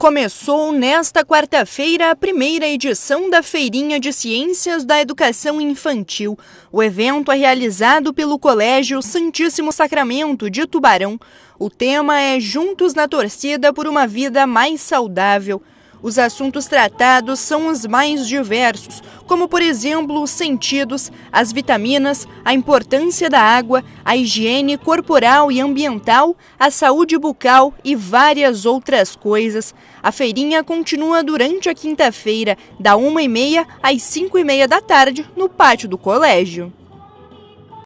Começou nesta quarta-feira a primeira edição da Feirinha de Ciências da Educação Infantil. O evento é realizado pelo Colégio Santíssimo Sacramento de Tubarão. O tema é Juntos na Torcida por uma Vida Mais Saudável. Os assuntos tratados são os mais diversos, como, por exemplo, os sentidos, as vitaminas, a importância da água, a higiene corporal e ambiental, a saúde bucal e várias outras coisas. A feirinha continua durante a quinta-feira, da 1h30 às 5h30 da tarde, no pátio do colégio.